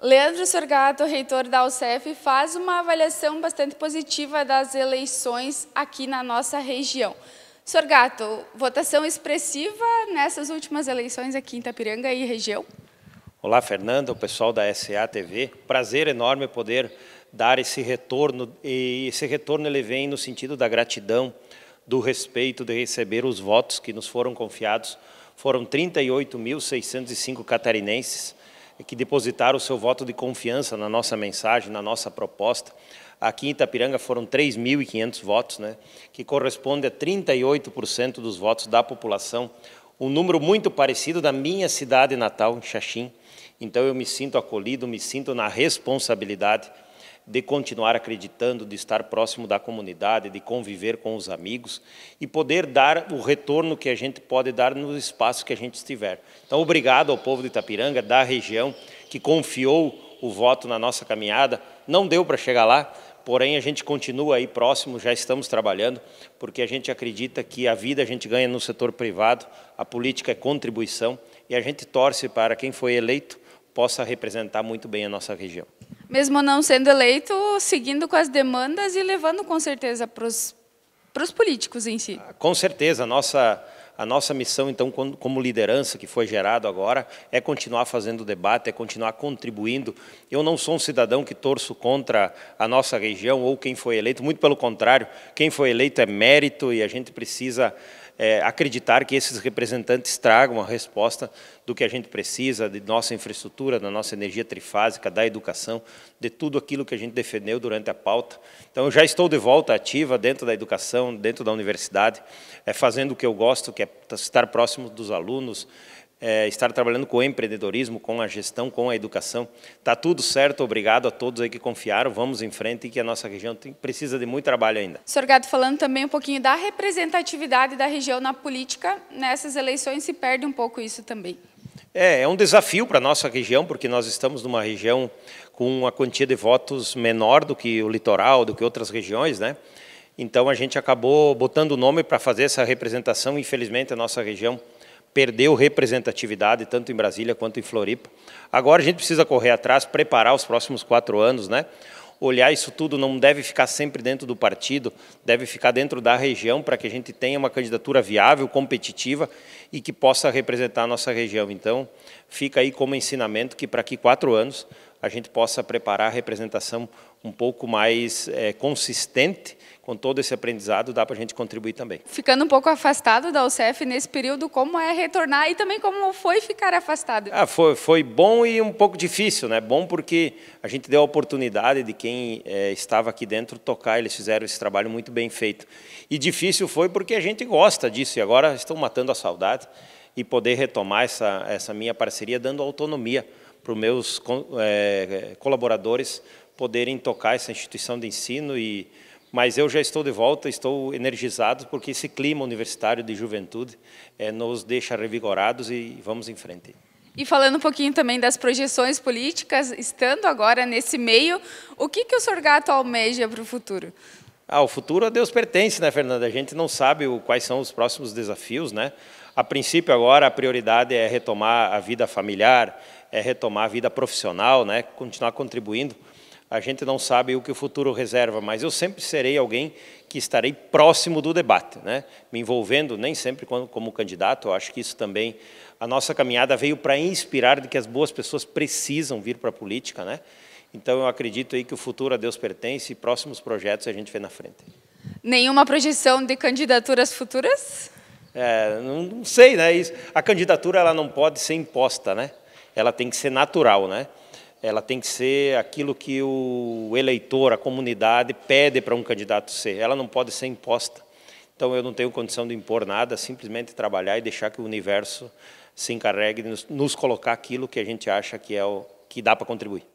Leandro Sorgato, reitor da UCEF, faz uma avaliação bastante positiva das eleições aqui na nossa região. Sorgato, votação expressiva nessas últimas eleições aqui em Itapiranga e região? Olá, Fernanda, o pessoal da SA TV. Prazer enorme poder dar esse retorno, e esse retorno ele vem no sentido da gratidão, do respeito de receber os votos que nos foram confiados. Foram 38.605 catarinenses, que depositaram o seu voto de confiança na nossa mensagem, na nossa proposta. Aqui em Itapiranga foram 3.500 votos, né, que corresponde a 38% dos votos da população, um número muito parecido da minha cidade natal, em Xaxim. Então eu me sinto acolhido, me sinto na responsabilidade de continuar acreditando, de estar próximo da comunidade, de conviver com os amigos e poder dar o retorno que a gente pode dar no espaço que a gente estiver. Então, obrigado ao povo de Itapiranga, da região, que confiou o voto na nossa caminhada. Não deu para chegar lá, porém a gente continua aí próximo, já estamos trabalhando, porque a gente acredita que a vida a gente ganha no setor privado, a política é contribuição e a gente torce para quem foi eleito possa representar muito bem a nossa região mesmo não sendo eleito, seguindo com as demandas e levando com certeza para os, políticos em si. Ah, com certeza, a nossa, a nossa missão, então, como liderança que foi gerado agora, é continuar fazendo debate, é continuar contribuindo. Eu não sou um cidadão que torço contra a nossa região ou quem foi eleito, muito pelo contrário, quem foi eleito é mérito e a gente precisa é, acreditar que esses representantes tragam a resposta do que a gente precisa, de nossa infraestrutura, da nossa energia trifásica, da educação, de tudo aquilo que a gente defendeu durante a pauta. Então, eu já estou de volta ativa dentro da educação, dentro da universidade, é, fazendo o que eu gosto, que é estar próximo dos alunos, é, estar trabalhando com o empreendedorismo, com a gestão, com a educação. Está tudo certo, obrigado a todos aí que confiaram, vamos em frente e que a nossa região tem, precisa de muito trabalho ainda. Sr. Gato, falando também um pouquinho da representatividade da região na política, nessas eleições se perde um pouco isso também. É, é um desafio para a nossa região, porque nós estamos numa região com uma quantia de votos menor do que o litoral, do que outras regiões, né? Então a gente acabou botando o nome para fazer essa representação, infelizmente a nossa região perdeu representatividade, tanto em Brasília quanto em Floripa. Agora a gente precisa correr atrás, preparar os próximos quatro anos, né? olhar isso tudo não deve ficar sempre dentro do partido, deve ficar dentro da região para que a gente tenha uma candidatura viável, competitiva e que possa representar a nossa região. Então, fica aí como ensinamento que para aqui quatro anos a gente possa preparar a representação um pouco mais é, consistente com todo esse aprendizado, dá para a gente contribuir também. Ficando um pouco afastado da UCF nesse período, como é retornar e também como foi ficar afastado? Ah, foi, foi bom e um pouco difícil, né? Bom porque a gente deu a oportunidade de quem é, estava aqui dentro tocar, eles fizeram esse trabalho muito bem feito. E difícil foi porque a gente gosta disso e agora estão matando a saudade e poder retomar essa, essa minha parceria, dando autonomia para os meus é, colaboradores poderem tocar essa instituição de ensino e mas eu já estou de volta, estou energizado, porque esse clima universitário de juventude é, nos deixa revigorados e vamos em frente. E falando um pouquinho também das projeções políticas, estando agora nesse meio, o que, que o Sorgato almeja para o futuro? Ah, o futuro a Deus pertence, né, Fernanda? A gente não sabe o, quais são os próximos desafios, né? A princípio, agora, a prioridade é retomar a vida familiar, é retomar a vida profissional, né? continuar contribuindo a gente não sabe o que o futuro reserva, mas eu sempre serei alguém que estarei próximo do debate, né? me envolvendo, nem sempre como candidato, eu acho que isso também. A nossa caminhada veio para inspirar de que as boas pessoas precisam vir para a política. Né? Então, eu acredito aí que o futuro a Deus pertence e próximos projetos a gente vê na frente. Nenhuma projeção de candidaturas futuras? É, não, não sei, né? Isso, a candidatura ela não pode ser imposta, né? ela tem que ser natural. Né? ela tem que ser aquilo que o eleitor, a comunidade pede para um candidato ser. Ela não pode ser imposta. Então eu não tenho condição de impor nada, simplesmente trabalhar e deixar que o universo se encarregue de nos, nos colocar aquilo que a gente acha que é o que dá para contribuir.